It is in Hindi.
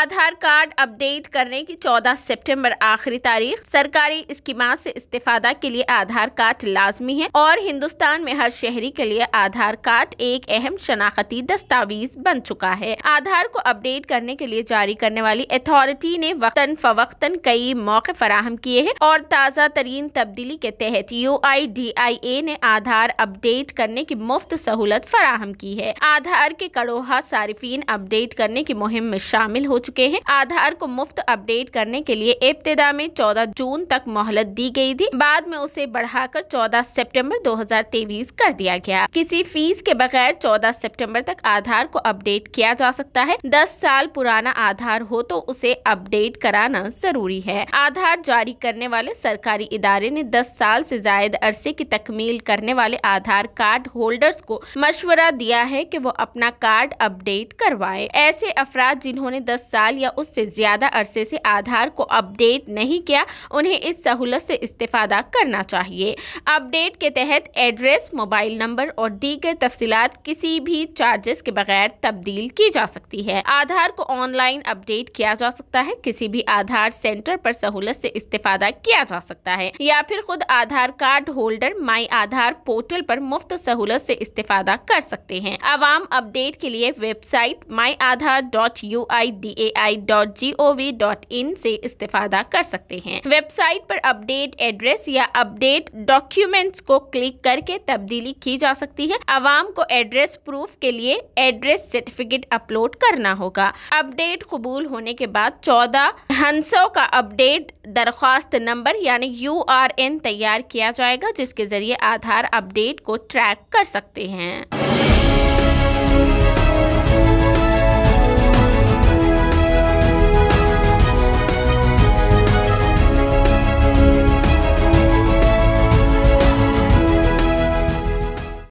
आधार कार्ड अपडेट करने की 14 सितंबर आखिरी तारीख सरकारी स्कीम से इस्तेफादा के लिए आधार कार्ड लाजमी है और हिंदुस्तान में हर शहरी के लिए आधार कार्ड एक अहम शनाख्ती दस्तावेज बन चुका है आधार को अपडेट करने के लिए जारी करने वाली अथॉरिटी ने वक्तन फवक्तन कई मौके फराहम किए हैं और ताज़ा तरीन तब्दीली के तहत यू ने आधार अपडेट करने की मुफ्त सहूलत फराहम की है आधार के कड़ोहा सार्फिन अपडेट करने की मुहिम में शामिल हो चुके चुके हैं आधार को मुफ्त अपडेट करने के लिए इब्तदा में चौदह जून तक मोहलत दी गयी थी बाद में उसे बढ़ाकर चौदह सेप्टेम्बर दो कर दिया गया किसी फीस के बगैर चौदह सेप्टेम्बर तक आधार को अपडेट किया जा सकता है दस साल पुराना आधार हो तो उसे अपडेट कराना जरूरी है आधार जारी करने वाले सरकारी इदारे ने दस साल ऐसी जायद अरसे की तकमील करने वाले आधार कार्ड होल्डर्स को मशवरा दिया है की वो अपना कार्ड अपडेट करवाए ऐसे अफराद जिन्होंने दस साल साल या उससे ज़्यादा अरसे से आधार को अपडेट नहीं किया उन्हें इस सहूलत से इस्तेफादा करना चाहिए अपडेट के तहत एड्रेस मोबाइल नंबर और दीगर तफसीत किसी भी चार्जेस के बगैर तब्दील की जा सकती है आधार को ऑनलाइन अपडेट किया जा सकता है किसी भी आधार सेंटर पर सहूलत से इस्तेफादा किया जा सकता है या फिर खुद Aadhaar card holder my Aadhaar portal पर मुफ्त सहूलत से इस्तेफादा कर सकते हैं आवाम अपडेट के लिए website my Aadhaar dot U I D A I से इस्तेफादा कर सकते हैं वेबसाइट पर अपडेट एड्रेस या अपडेट डॉक्यूमेंट्स को क्लिक करके तब्दीली की जा सकती है आवाम को एड्रेस प्रूफ के लिए एड्रेस सर्टिफिकेट अपलोड करना होगा अपडेट कबूल होने के बाद चौदह हंसों का अपडेट दरख्वास्त नंबर यानी यू तैयार किया जाएगा जिसके जरिए आधार अपडेट को ट्रैक कर सकते हैं